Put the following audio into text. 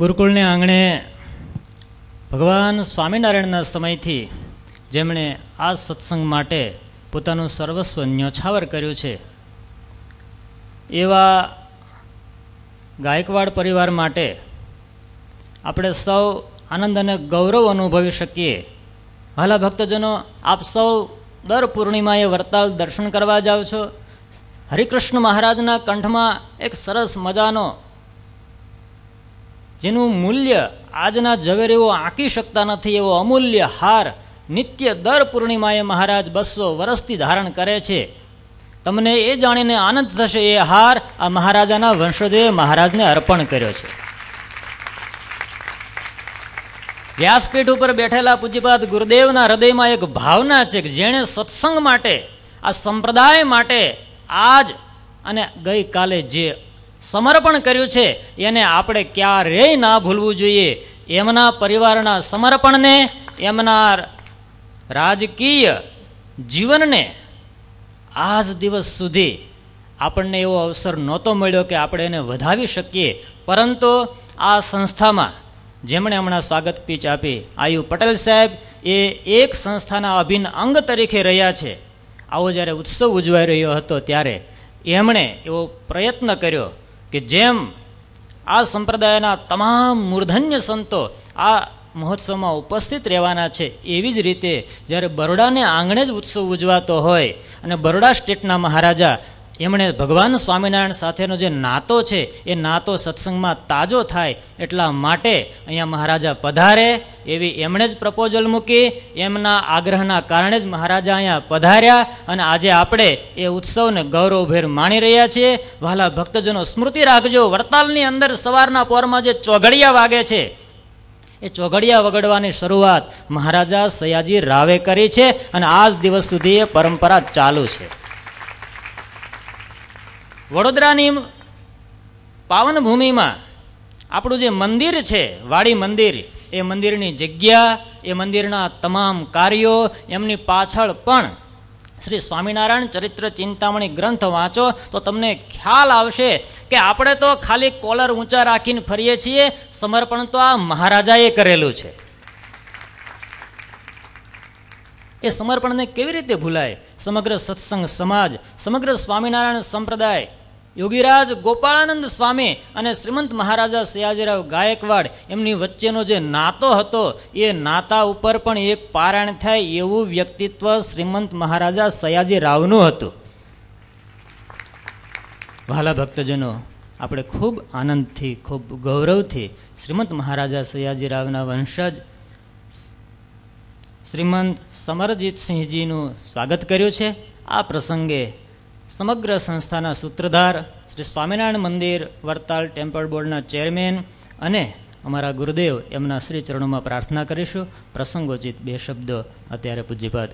ગુરુકુળને આંગણે ભગવાન સ્વામિનારાયણના સમયથી જેમણે આ સત્સંગ માટે પોતાનું સર્વસ્વ ન્યોછાવર કર્યું છે એવા ગાયકવાડ પરિવાર માટે આપણે સૌ આનંદ અને ગૌરવ અનુભવી શકીએ હાલા ભક્તજનો આપ સૌ દર પૂર્ણિમાએ વરતાલ દર્શન કરવા જાઓ છો હરિકૃષ્ણ મહારાજના કંઠમાં એક સરસ મજાનો જેનું મૂલ્ય આજના ઝવેરીઓ આંકી શકતા નથી એવો અમૂલ્ય હાર નિત્ય દર પૂર્ણિમાએ મહારાજ બસો વર્ષથી ધારણ કરે છે તમને એ જાણીને આનંદ થશે એ હાર આ મહારાજાના વંશજોએ મહારાજને અર્પણ કર્યો છે વ્યાસપીઠ ઉપર બેઠેલા પૂજ્યપાદ ગુરુદેવના હૃદયમાં એક ભાવના છે કે જેણે સત્સંગ માટે આ સંપ્રદાય માટે આજ અને ગઈકાલે જે સમર્પણ કર્યું છે એને આપણે ક્યારેય ના ભૂલવું જોઈએ એમના પરિવારના સમર્પણને એમના રાજકીય જીવનને આજ દિવસ સુધી આપણને એવો અવસર નહોતો મળ્યો કે આપણે એને વધાવી શકીએ પરંતુ આ સંસ્થામાં જેમણે હમણાં સ્વાગત પીચ આપી આયુ પટેલ સાહેબ એ એક સંસ્થાના અભિન્ન અંગ તરીકે રહ્યા છે આવો જ્યારે ઉત્સવ ઉજવાઈ રહ્યો હતો ત્યારે એમણે એવો પ્રયત્ન કર્યો કે જેમ આ સંપ્રદાયના તમામ મૂર્ધન્ય સંતો આ મહોત્સવમાં ઉપસ્થિત રહેવાના છે એવી જ રીતે જ્યારે બરોડાને આંગણે જ ઉત્સવ ઉજવાતો હોય અને બરોડા સ્ટેટના મહારાજા એમણે ભગવાન સ્વામિનારાયણ સાથેનો જે નાતો છે એ નાતો સત્સંગમાં તાજો થાય એટલા માટે અહીંયા મહારાજા પધારે એવી એમણે જ પ્રપોઝલ મૂકી એમના આગ્રહના કારણે જ મહારાજા અહીંયા પધાર્યા અને આજે આપણે એ ઉત્સવને ગૌરવભેર માણી રહ્યા છીએ વહાલા ભક્તજનો સ્મૃતિ રાખજો વડતાલની અંદર સવારના પોરમાં જે ચોઘડિયા વાગે છે એ ચોઘડિયા વગડવાની શરૂઆત મહારાજા સયાજી રાવે કરી છે અને આજ દિવસ સુધી એ પરંપરા ચાલુ છે વડોદરાની પાવન ભૂમિમાં આપણું જે મંદિર છે વાડી મંદિર એ મંદિરની જગ્યા એ મંદિરના તમામ કાર્યો એમની પાછળ પણ શ્રી સ્વામિનારાયણ ચરિત્ર ચિંતામણી ગ્રંથ વાંચો તો તમને ખ્યાલ આવશે કે આપણે તો ખાલી કોલર ઊંચા રાખીને ફરીએ છીએ સમર્પણ તો આ મહારાજાએ કરેલું છે એ સમર્પણને કેવી રીતે ભૂલાય સમગ્ર સત્સંગ સમાજ સમગ્ર સ્વામિનારાયણ સંપ્રદાય યોગીરાજ ગોપાળાનંદ સ્વામી અને શ્રીમંત મહારાજા સયાજીરાવ ગાયકવાડ એમની વચ્ચેનો જે નાતો હતો એ નાતા ઉપર પણ એક પારાયણ થાય એવું વ્યક્તિત્વ શ્રીમંત મહારાજા સયાજીરાવનું હતું વહાલા ભક્તજનો આપણે ખૂબ આનંદથી ખૂબ ગૌરવથી શ્રીમંત મહારાજા સયાજીરાવના વંશજ શ્રીમંત સમરજીતસિંહજીનું સ્વાગત કર્યું છે આ પ્રસંગે સમગ્ર સંસ્થાના સૂત્રધાર શ્રી સ્વામિનારાયણ મંદિર વડતાલ ટેમ્પલ બોર્ડના ચેરમેન અને અમારા ગુરુદેવ એમના શ્રી ચરણોમાં પ્રાર્થના કરીશું પ્રસંગોચિત બે શબ્દો અત્યારે પૂજ્યપાદ